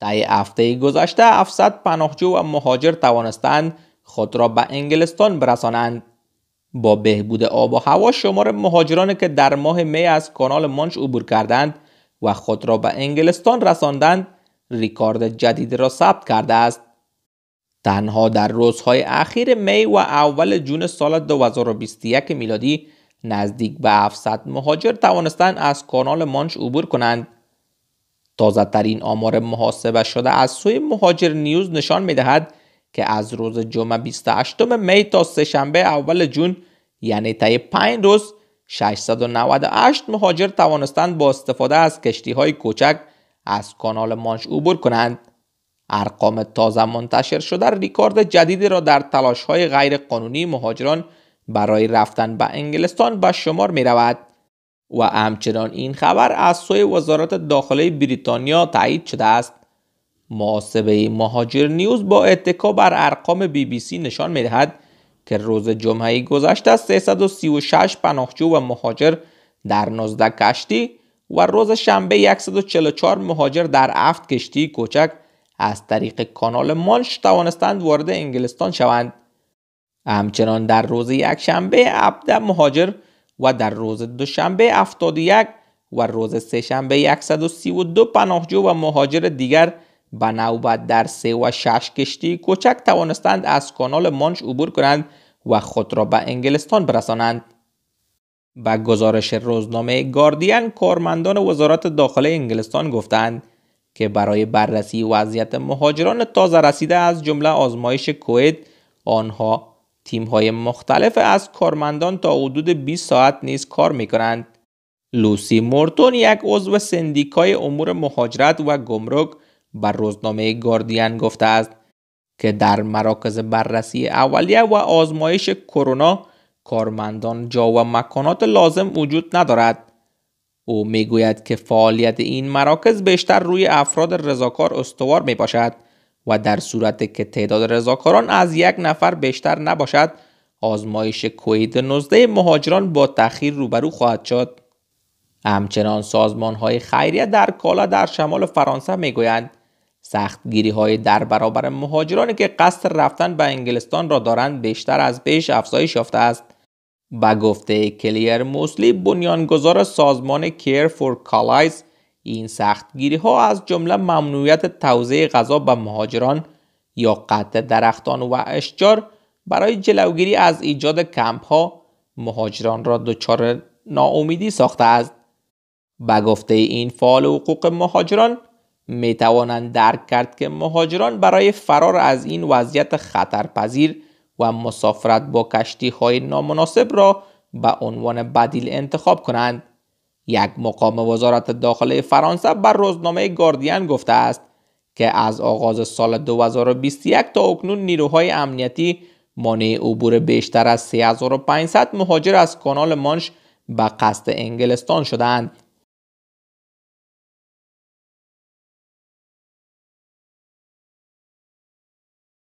در هفته گذشته 700 پناهجو و مهاجر توانستند خود را به انگلستان برسانند با بهبود آب و هوا شمار مهاجرانی که در ماه می از کانال مانچ عبور کردند و خود را به انگلستان رساندند ریکارد جدید را ثبت کرده است تنها در روزهای اخیر می و اول جون سال 2021 میلادی نزدیک به 700 مهاجر توانستند از کانال مانش عبور کنند تازه ترین آمار محاسبه شده از سوی مهاجر نیوز نشان می دهد که از روز جمعه 28 می تا سهشنبه اول جون یعنی طی 5 روز 698 مهاجر توانستند با استفاده از کشتی های کوچک از کانال مانش عبور کنند ارقام تازه منتشر شده ریکارد جدیدی را در تلاش های غیر قانونی مهاجران برای رفتن به انگلستان به شمار می رود و همچنان این خبر از سوی وزارت داخلی بریتانیا تایید شده است محاسبه مهاجر نیوز با اتکا بر ارقام بی بی سی نشان می دهد که روز جمعه گذشته 336 پناهجو و مهاجر در 19 کشتی و روز شنبه 144 مهاجر در 7 کشتی کوچک از طریق کانال مانش توانستند وارد انگلستان شوند همچنان در روز یکشنبه 17 مهاجر و در روز دوشنبه 71 و روز سهشنبه 132 پناهجو و مهاجر دیگر به نوبت در سه و شش کشتی کوچک توانستند از کانال منش عبور کنند و خود را به انگلستان برسانند. به گزارش روزنامه گاردین کارمندان وزارت داخله انگلستان گفتند که برای بررسی وضعیت مهاجران تازه رسیده از جمله آزمایش کویت آنها تیم‌های مختلف از کارمندان تا حدود 20 ساعت نیز کار می‌کنند. لوسی مورتون یک عضو سندیکای امور مهاجرت و گمرک بر روزنامه گاردین گفته است که در مراکز بررسی اولیه و آزمایش کرونا کارمندان جا و مکانات لازم وجود ندارد او میگوید که فعالیت این مراکز بیشتر روی افراد رضاکار استوار می باشد و در صورت که تعداد رضاکاران از یک نفر بیشتر نباشد آزمایش کوید 19 مهاجران با تأخیر روبرو خواهد شد همچنان سازمان های خیریه در کالا در شمال فرانسه میگویند گیری های در برابر مهاجرانی که قصد رفتن به انگلستان را دارند بیشتر از پیش افزایش یافته است به گفته کلیر موسلی بنیانگذار سازمان کیر فور کالایز این سختگیری ها از جمله ممنوعیت توزیع غذا به مهاجران یا قطع درختان و اشجار برای جلوگیری از ایجاد کمپ ها مهاجران را دچار ناامیدی ساخته است به گفته این فعال حقوق مهاجران می توانند درک کرد که مهاجران برای فرار از این وضعیت خطرپذیر و مسافرت با کشتی های نامناسب را به عنوان بدیل انتخاب کنند یک مقام وزارت داخله فرانسه بر روزنامه گاردین گفته است که از آغاز سال 2021 تا اکنون نیروهای امنیتی مانع عبور بیشتر از 3500 مهاجر از کانال مانش به قصد انگلستان شدند